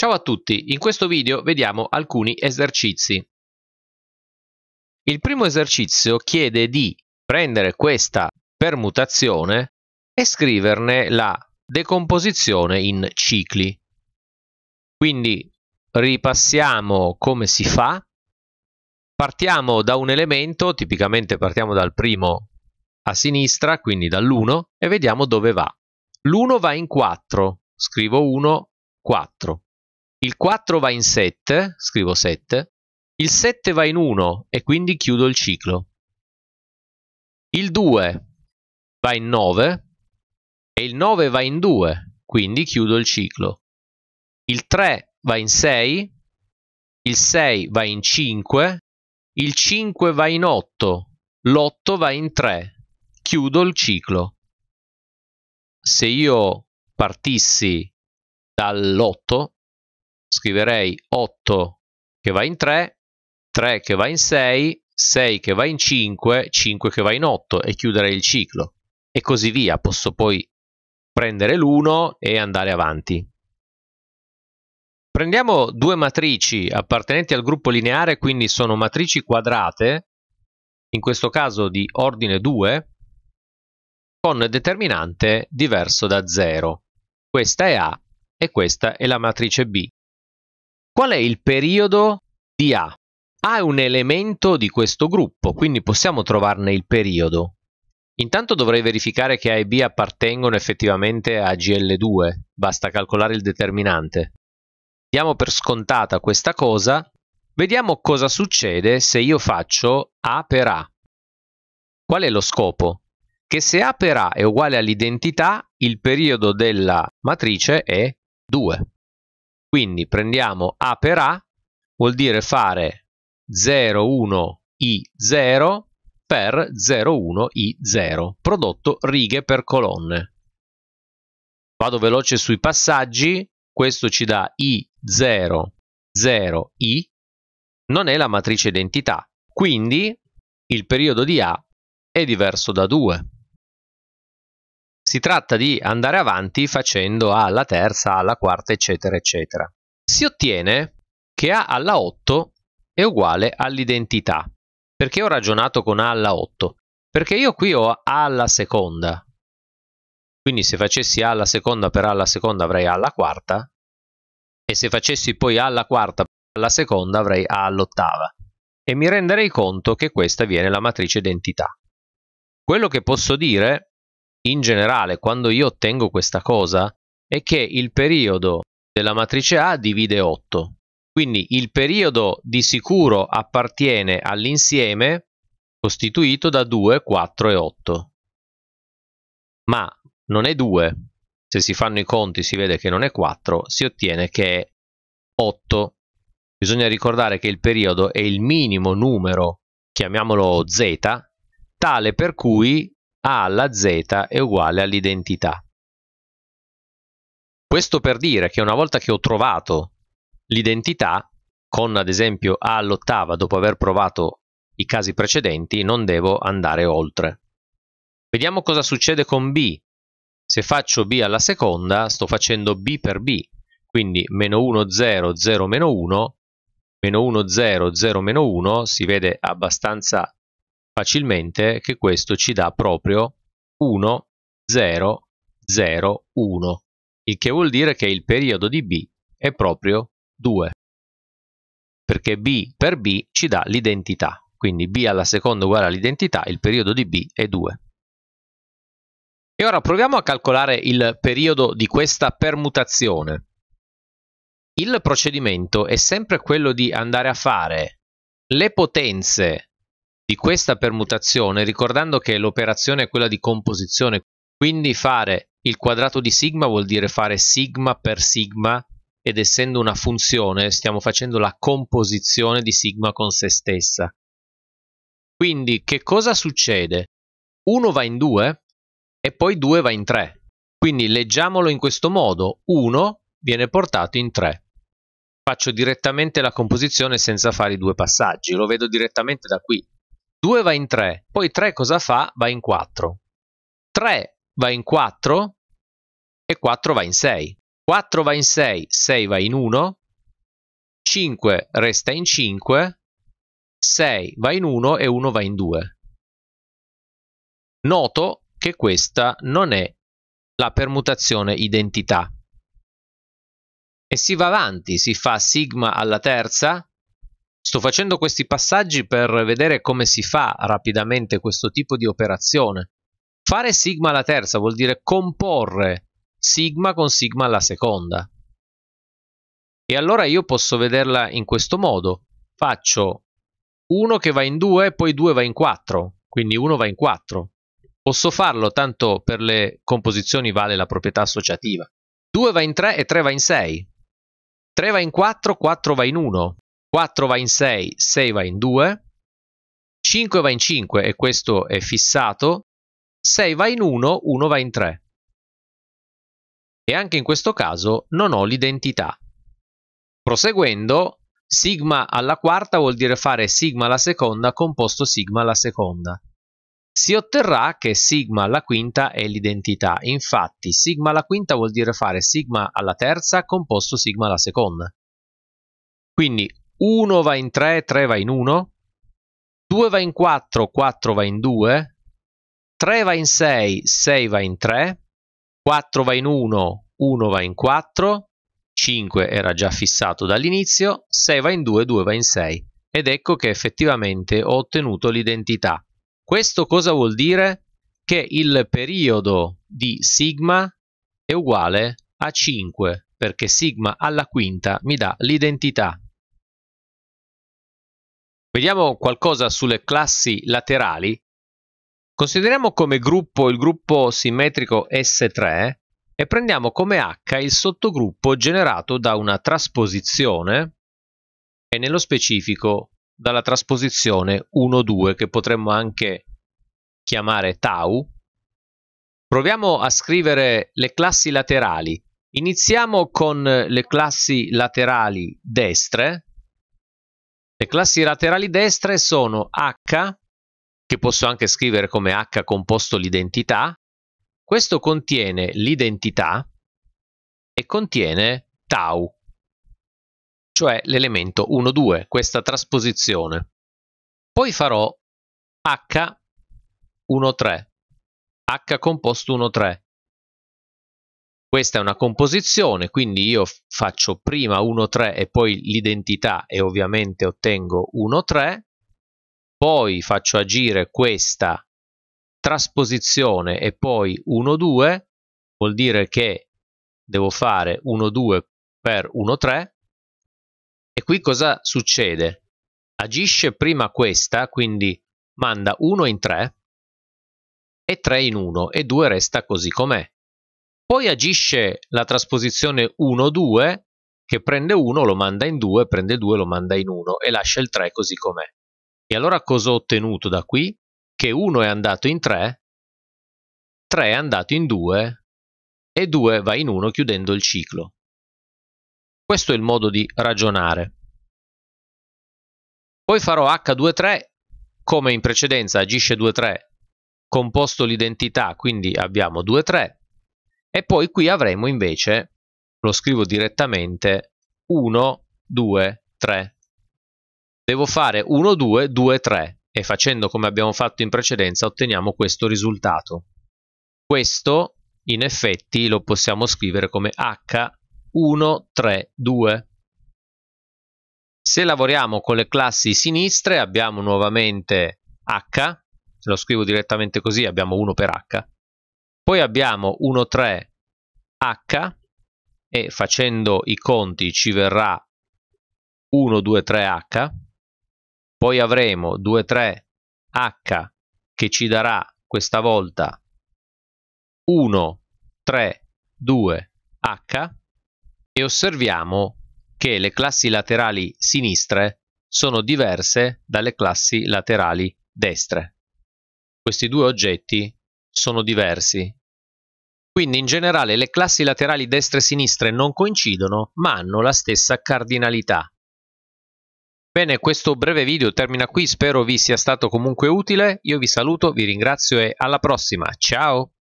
Ciao a tutti, in questo video vediamo alcuni esercizi. Il primo esercizio chiede di prendere questa permutazione e scriverne la decomposizione in cicli. Quindi ripassiamo come si fa, partiamo da un elemento, tipicamente partiamo dal primo a sinistra, quindi dall'1, e vediamo dove va. L'1 va in 4, scrivo 1, 4 il 4 va in 7, scrivo 7, il 7 va in 1 e quindi chiudo il ciclo. Il 2 va in 9 e il 9 va in 2, quindi chiudo il ciclo. Il 3 va in 6, il 6 va in 5, il 5 va in 8, l'8 va in 3, chiudo il ciclo. Se io partissi dall'8 scriverei 8 che va in 3, 3 che va in 6, 6 che va in 5, 5 che va in 8 e chiuderei il ciclo. E così via, posso poi prendere l'1 e andare avanti. Prendiamo due matrici appartenenti al gruppo lineare, quindi sono matrici quadrate, in questo caso di ordine 2, con determinante diverso da 0. Questa è A e questa è la matrice B. Qual è il periodo di A? A è un elemento di questo gruppo, quindi possiamo trovarne il periodo. Intanto dovrei verificare che A e B appartengono effettivamente a GL2, basta calcolare il determinante. Diamo per scontata questa cosa, vediamo cosa succede se io faccio A per A. Qual è lo scopo? Che se A per A è uguale all'identità, il periodo della matrice è 2. Quindi prendiamo A per A, vuol dire fare 01I0 per 01I0, prodotto righe per colonne. Vado veloce sui passaggi, questo ci dà I0, 0I, non è la matrice identità, quindi il periodo di A è diverso da 2. Si tratta di andare avanti facendo A alla terza, A alla quarta, eccetera, eccetera. Si ottiene che A alla 8 è uguale all'identità. Perché ho ragionato con A alla 8? Perché io qui ho A alla seconda. Quindi se facessi A alla seconda per A alla seconda avrei A alla quarta. E se facessi poi A alla quarta per A alla seconda avrei A all'ottava. E mi renderei conto che questa viene la matrice identità. Quello che posso dire è in generale quando io ottengo questa cosa è che il periodo della matrice A divide 8. Quindi il periodo di sicuro appartiene all'insieme costituito da 2, 4 e 8. Ma non è 2. Se si fanno i conti si vede che non è 4, si ottiene che è 8. Bisogna ricordare che il periodo è il minimo numero, chiamiamolo z, tale per cui a alla z è uguale all'identità. Questo per dire che una volta che ho trovato l'identità, con ad esempio A all'ottava dopo aver provato i casi precedenti, non devo andare oltre. Vediamo cosa succede con B. Se faccio B alla seconda, sto facendo B per B, quindi meno 1, 0, 0, meno 1, meno 1, 0, 0, meno 1, si vede abbastanza facilmente che questo ci dà proprio 1, 0, 0, 1, il che vuol dire che il periodo di B è proprio 2, perché B per B ci dà l'identità, quindi B alla seconda uguale all'identità, il periodo di B è 2. E ora proviamo a calcolare il periodo di questa permutazione. Il procedimento è sempre quello di andare a fare le potenze di questa permutazione ricordando che l'operazione è quella di composizione, quindi fare il quadrato di sigma vuol dire fare sigma per sigma ed essendo una funzione stiamo facendo la composizione di sigma con se stessa. Quindi che cosa succede? 1 va in 2 e poi 2 va in 3. Quindi leggiamolo in questo modo, 1 viene portato in 3. Faccio direttamente la composizione senza fare i due passaggi, lo vedo direttamente da qui. 2 va in 3, poi 3 cosa fa? Va in 4. 3 va in 4 e 4 va in 6. 4 va in 6, 6 va in 1, 5 resta in 5, 6 va in 1 e 1 va in 2. Noto che questa non è la permutazione identità. E si va avanti, si fa sigma alla terza, Sto facendo questi passaggi per vedere come si fa rapidamente questo tipo di operazione. Fare sigma alla terza vuol dire comporre sigma con sigma alla seconda. E allora io posso vederla in questo modo. Faccio 1 che va in 2, poi 2 va in 4, quindi 1 va in 4. Posso farlo, tanto per le composizioni vale la proprietà associativa. 2 va in 3 e 3 va in 6. 3 va in 4, 4 va in 1. 4 va in 6, 6 va in 2, 5 va in 5 e questo è fissato, 6 va in 1, 1 va in 3. E anche in questo caso non ho l'identità. Proseguendo, sigma alla quarta vuol dire fare sigma alla seconda composto sigma alla seconda. Si otterrà che sigma alla quinta è l'identità, infatti sigma alla quinta vuol dire fare sigma alla terza composto sigma alla seconda. Quindi 1 va in 3, 3 va in 1, 2 va in 4, 4 va in 2, 3 va in 6, 6 va in 3, 4 va in 1, 1 va in 4, 5 era già fissato dall'inizio, 6 va in 2, 2 va in 6 ed ecco che effettivamente ho ottenuto l'identità. Questo cosa vuol dire? Che il periodo di sigma è uguale a 5 perché sigma alla quinta mi dà l'identità Vediamo qualcosa sulle classi laterali. Consideriamo come gruppo il gruppo simmetrico S3 e prendiamo come H il sottogruppo generato da una trasposizione e nello specifico dalla trasposizione 1-2 che potremmo anche chiamare tau. Proviamo a scrivere le classi laterali. Iniziamo con le classi laterali destre le classi laterali destre sono H, che posso anche scrivere come H composto l'identità, questo contiene l'identità e contiene tau, cioè l'elemento 1,2, questa trasposizione. Poi farò H 1,3, H composto 1,3, questa è una composizione, quindi io faccio prima 1,3 e poi l'identità e ovviamente ottengo 1,3, poi faccio agire questa trasposizione e poi 1,2, vuol dire che devo fare 1,2 per 1,3 e qui cosa succede? Agisce prima questa, quindi manda 1 in 3 e 3 in 1 e 2 resta così com'è. Poi agisce la trasposizione 1-2 che prende 1 lo manda in 2, prende 2 lo manda in 1 e lascia il 3 così com'è. E allora cosa ho ottenuto da qui? Che 1 è andato in 3, 3 è andato in 2 e 2 va in 1 chiudendo il ciclo. Questo è il modo di ragionare. Poi farò H23, come in precedenza agisce 2-3, composto l'identità, quindi abbiamo 2-3, e poi qui avremo invece, lo scrivo direttamente, 1, 2, 3. Devo fare 1, 2, 2, 3 e facendo come abbiamo fatto in precedenza otteniamo questo risultato. Questo in effetti lo possiamo scrivere come H132. Se lavoriamo con le classi sinistre abbiamo nuovamente H, lo scrivo direttamente così, abbiamo 1 per H, poi abbiamo 13H e facendo i conti ci verrà 123H. Poi avremo 23H che ci darà questa volta 132H e osserviamo che le classi laterali sinistre sono diverse dalle classi laterali destre. Questi due oggetti sono diversi quindi in generale le classi laterali destra e sinistra non coincidono, ma hanno la stessa cardinalità. Bene, questo breve video termina qui, spero vi sia stato comunque utile, io vi saluto, vi ringrazio e alla prossima, ciao!